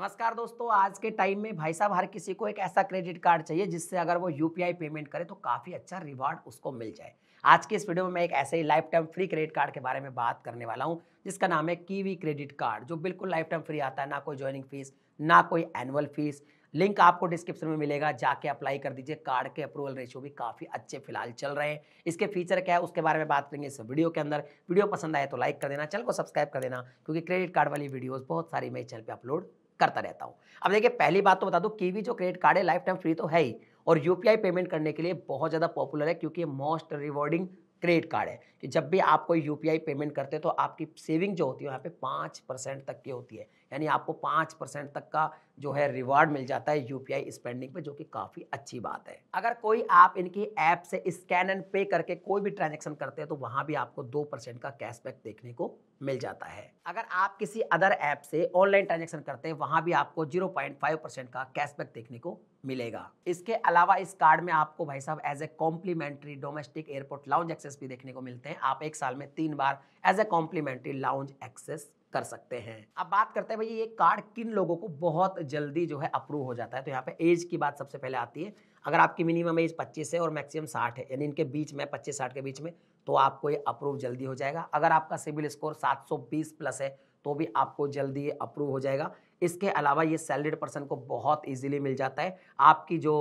नमस्कार दोस्तों आज के टाइम में भाई साहब हर किसी को एक ऐसा क्रेडिट कार्ड चाहिए जिससे अगर वो यू पेमेंट करे तो काफ़ी अच्छा रिवार्ड उसको मिल जाए आज की इस वीडियो में मैं एक ऐसे ही lifetime free credit card के बारे में बात करने वाला हूँ जिसका नाम है कीवी क्रेडिट कार्ड जो बिल्कुल लाइफ टाइम फ्री आता है ना कोई ज्वाइनिंग फीस ना कोई एनुअल फीस लिंक आपको डिस्क्रिप्शन में मिलेगा जाके अप्लाई कर दीजिए कार्ड के अप्रूवल रेशियो भी काफ़ी अच्छे फिलहाल चल रहे हैं इसके फीचर क्या है उसके बारे में बात करेंगे इस वीडियो के अंदर वीडियो पसंद आए तो लाइक कर देना चैनल को सब्सक्राइब कर देना क्योंकि क्रेडिट कार्ड वाली वीडियोज़ बहुत सारी मेरे चैनल पर अपलोड करता रहता हूँ अब देखिए पहली बात तो बता दो कीवी जो क्रेडिट कार्ड है लाइफ टाइम फ्री तो है ही और यूपीआई पेमेंट करने के लिए बहुत ज़्यादा पॉपुलर है क्योंकि मोस्ट रिवॉर्डिंग क्रेडिट कार्ड है कि जब भी आप कोई यू पेमेंट करते हैं तो आपकी सेविंग जो होती है यहाँ पे पाँच परसेंट तक की होती है यानी आपको पाँच परसेंट तक का जो है रिवार्ड मिल जाता है यू स्पेंडिंग पे जो कि काफ़ी अच्छी बात है अगर कोई आप इनकी ऐप से स्कैन एंड पे करके कोई भी ट्रांजेक्शन करते हैं तो वहाँ भी आपको दो परसेंट का कैशबैक देखने को मिल जाता है अगर आप किसी अदर ऐप से ऑनलाइन ट्रांजेक्शन करते हैं वहाँ भी आपको जीरो परसेंट का कैशबैक देखने को मिलेगा इसके अलावा इस कार्ड में आपको भाई साहब as a complimentary domestic airport lounge access access भी देखने को मिलते हैं आप एक साल में तीन बार as a complimentary lounge access कर सकते हैं अब बात करते हैं भाई ये कार्ड किन लोगों को बहुत जल्दी जो है अप्रूव हो जाता है तो यहाँ पे एज की बात सबसे पहले आती है अगर आपकी मिनिमम एज 25 है और मैक्सिमम 60 है यानी इनके बीच में 25 साठ के बीच में तो आपको ये अप्रूव जल्दी हो जाएगा अगर आपका सिविल स्कोर 720 प्लस है तो भी आपको जल्दी ये अप्रूव हो जाएगा इसके अलावा ये सैलरीड पर्सन को बहुत ईजिली मिल जाता है आपकी जो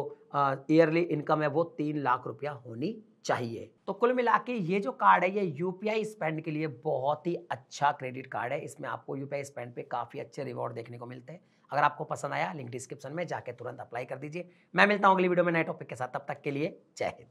ईयरली इनकम है वो तीन लाख रुपया होनी चाहिए तो कुल मिला के ये जो कार्ड है ये यूपीआई स्पेंड के लिए बहुत ही अच्छा क्रेडिट कार्ड है इसमें आपको यूपीआई स्पेंड पे काफ़ी अच्छे रिवॉर्ड देखने को मिलते हैं अगर आपको पसंद आया लिंक डिस्क्रिप्शन में जाके तुरंत अप्लाई कर दीजिए मैं मिलता हूँ अगली वीडियो में नए टॉपिक के साथ तब तक के लिए जय हिंद